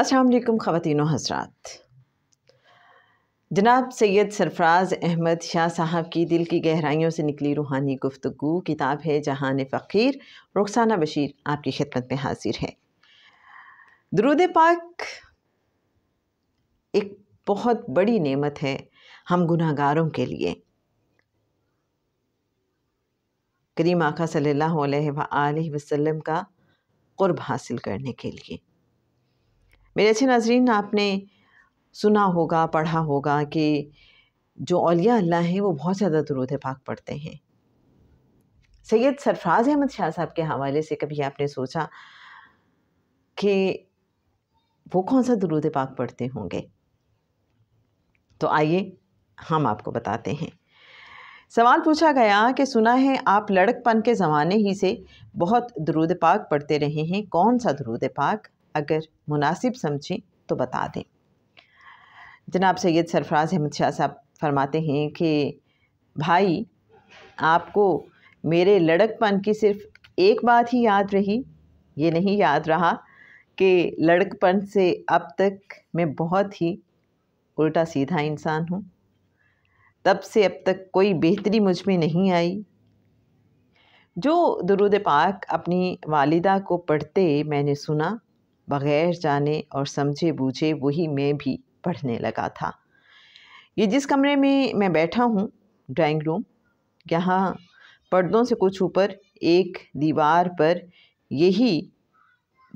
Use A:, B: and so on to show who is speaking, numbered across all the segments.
A: असलकम ख़वान हजरात जनाब सैयद सरफराज अहमद शाह साहब की दिल की गहराइयों से निकली रूहानी गुफ्तु किताब है जहान फ़कीर रुखसाना बशीर आपकी खिदमत में हाजिर है दरुद पाक एक बहुत बड़ी नेमत है हम गुनागारों के लिए करीम आका सल्ला अलैहि का क़ुरब हासिल करने के लिए मेरे अच्छे नाजरीन आपने सुना होगा पढ़ा होगा कि जो अलिया अल्लाह हैं वो बहुत ज़्यादा दरूद पाक पढ़ते हैं सैयद सरफराज अहमद शाह साहब के हवाले से कभी आपने सोचा कि वो कौन सा दुरूद पाक पढ़ते होंगे तो आइए हम आपको बताते हैं सवाल पूछा गया कि सुना है आप लड़कपन के ज़माने ही से बहुत दुरूद पाक पढ़ते रहे हैं कौन सा दरूद पाक अगर मुनासिब समझें तो बता दें जनाब सैयद सरफराज अहमद शाह साहब फरमाते हैं कि भाई आपको मेरे लड़कपन की सिर्फ एक बात ही याद रही ये नहीं याद रहा कि लड़कपन से अब तक मैं बहुत ही उल्टा सीधा इंसान हूँ तब से अब तक कोई बेहतरी मुझ में नहीं आई जो दरुद पाक अपनी वालिदा को पढ़ते मैंने सुना बगैर जाने और समझे बूझे वही मैं भी पढ़ने लगा था ये जिस कमरे में मैं बैठा हूँ ड्राइंग रूम यहाँ पर्दों से कुछ ऊपर एक दीवार पर यही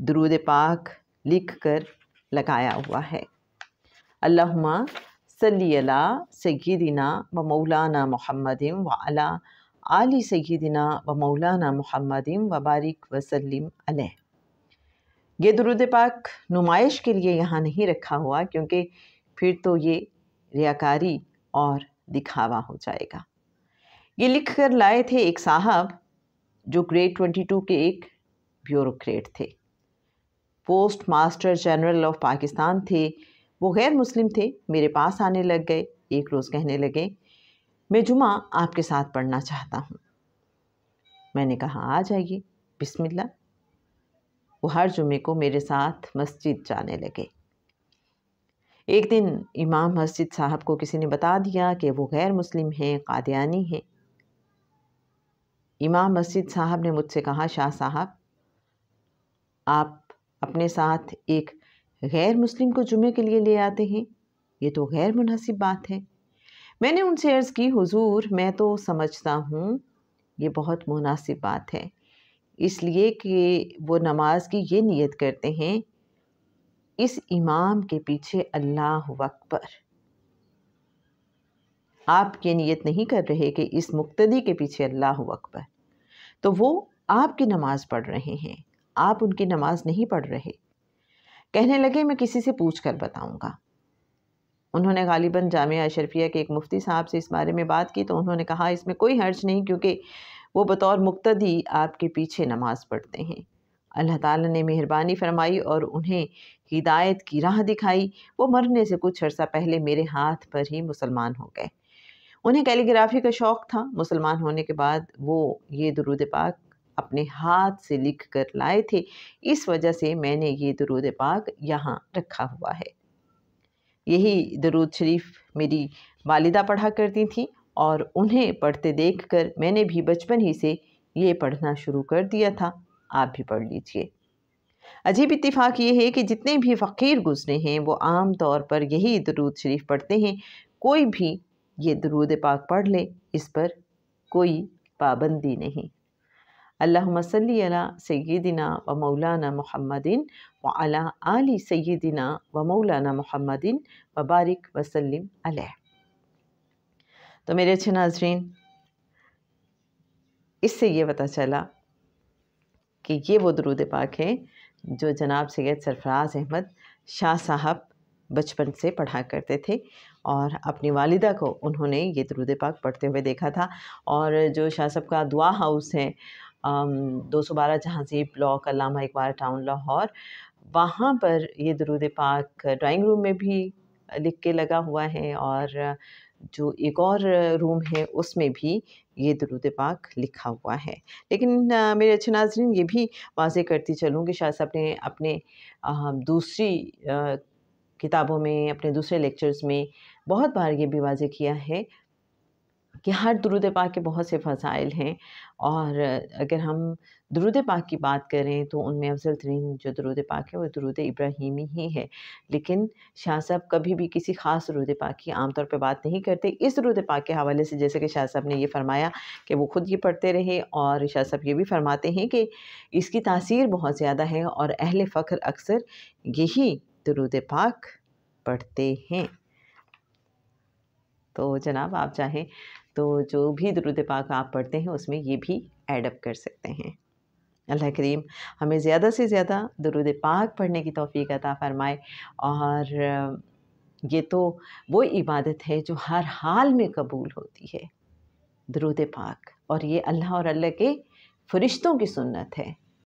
A: दरूद पाक लिख कर लगाया हुआ है अल्लाहुम्मा सल्ली अला सय्यदिना व मौलाना मुहम्मदिन व अला आली सय्यदिना व मौलाना मुहम्मदिन व बारिक वसल्लिम अलैह ये दुरुद पाक नुमाइश के लिए यहाँ नहीं रखा हुआ क्योंकि फिर तो ये रियाकारी और दिखावा हो जाएगा ये लिख कर लाए थे एक साहब जो ग्रेड टू के एक ब्यूरोक्रेट थे post master general of Pakistan थे वो गैर मुस्लिम थे मेरे पास आने लग गए एक रोज़ कहने लगे मैं जुमा आपके साथ पढ़ना चाहता हूँ मैंने कहा आ जाइए बिस्मिल्लाह वो हर जुमे को मेरे साथ मस्जिद जाने लगे एक दिन इमाम मस्जिद साहब को किसी ने बता दिया कि वो गैर मुस्लिम हैं कादियानी हैं इमाम मस्जिद साहब ने मुझसे कहा शाह साहब आप अपने साथ एक गैर मुस्लिम को जुमे के लिए ले आते हैं ये तो गैर मुनासिब बात है मैंने उनसे अर्ज़ की हुजूर मैं तो समझता हूँ ये बहुत मुनासिब बात है इसलिए कि वो नमाज की ये नियत करते हैं इस इमाम के पीछे अल्लाह अकबर आप ये नियत नहीं कर रहे कि इस मुक्तदी के पीछे अल्लाह अकबर तो वो आपकी नमाज पढ़ रहे हैं आप उनकी नमाज नहीं पढ़ रहे कहने लगे मैं किसी से पूछ कर बताऊँगा उन्होंने गालिबा जामिया अशरफिया के एक मुफ्ती साहब से इस बारे में बात की तो उन्होंने कहा इसमें कोई हर्ज नहीं क्योंकि वो बतौर मुक्तदी आपके पीछे नमाज पढ़ते हैं अल्लाह ताला ने मेहरबानी फरमाई और उन्हें हिदायत की राह दिखाई वो मरने से कुछ अर्सा पहले मेरे हाथ पर ही मुसलमान हो गए उन्हें कैलीग्राफी का शौक़ था मुसलमान होने के बाद वो ये दरूद पाक अपने हाथ से लिख कर लाए थे इस वजह से मैंने ये दरूद पाक यहाँ रखा हुआ है यही दरूद शरीफ मेरी वालिदा पढ़ा करती थी और उन्हें पढ़ते देखकर मैंने भी बचपन ही से ये पढ़ना शुरू कर दिया था आप भी पढ़ लीजिए अजीब इतफ़ाक़ ये है कि जितने भी फ़कीर गुजरे हैं वो आम तौर पर यही दरूद शरीफ पढ़ते हैं कोई भी ये दरूद पाक पढ़ ले इस पर कोई पाबंदी नहीं अल्लाह सल्ला सैदिना व मौलाना महमदिन व अला आली सैदिना व मौलाना महमदिन व बारिक वसलम अलह तो मेरे अच्छे नाजरीन इससे ये पता चला कि ये वो दरूद पाक है जो जनाब सैद सरफराज अहमद शाह साहब बचपन से पढ़ा करते थे और अपनी वालिदा को उन्होंने ये दरूद पाक पढ़ते हुए देखा था और जो शाह साहब का दुआ हाउस है दो सौ बारह जहाँजी ब्लॉक अलामा इकबाल टाउन लाहौर वहाँ पर ये दरूद पाक ड्राइंग रूम में भी लिख के लगा हुआ है और जो एक और रूम है उसमें भी ये दरुद पाक लिखा हुआ है लेकिन आ, मेरे अच्छे नाजरन ये भी वाजे करती चलूँ कि शाह साहब ने अपने आ, दूसरी आ, किताबों में अपने दूसरे लेक्चर्स में बहुत बार ये भी वाजे किया है कि हर दरुद पाक के बहुत से फ़ज़ाइल हैं और अगर हम दरुद पाक की बात करें तो उनमें अफजल तरीन जो दरुद पाक है वो दरुद इब्राहिमी ही है लेकिन शाह साहब कभी भी किसी ख़ास दरुद पाक की आमतौर पर बात नहीं करते इस दरुद पाक के हवाले से जैसे कि शाह साहब ने ये फरमाया कि वो ख़ुद ये पढ़ते रहे और शाह साहब ये भी फरमाते हैं कि इसकी तासीर बहुत ज़्यादा है और अहल फ़ख्र अक्सर यही दरुद पाक पढ़ते हैं तो जनाब आप चाहें तो जो भी दरुद पाक आप पढ़ते हैं उसमें ये भी एडअप कर सकते हैं अल्लाह करीम हमें ज़्यादा से ज़्यादा दरुद पाक पढ़ने की तोफ़ी अता फ़रमाए और ये तो वो इबादत है जो हर हाल में कबूल होती है दरुद पाक और ये अल्लाह और अल्लाह के फ़रिश्तों की सुन्नत है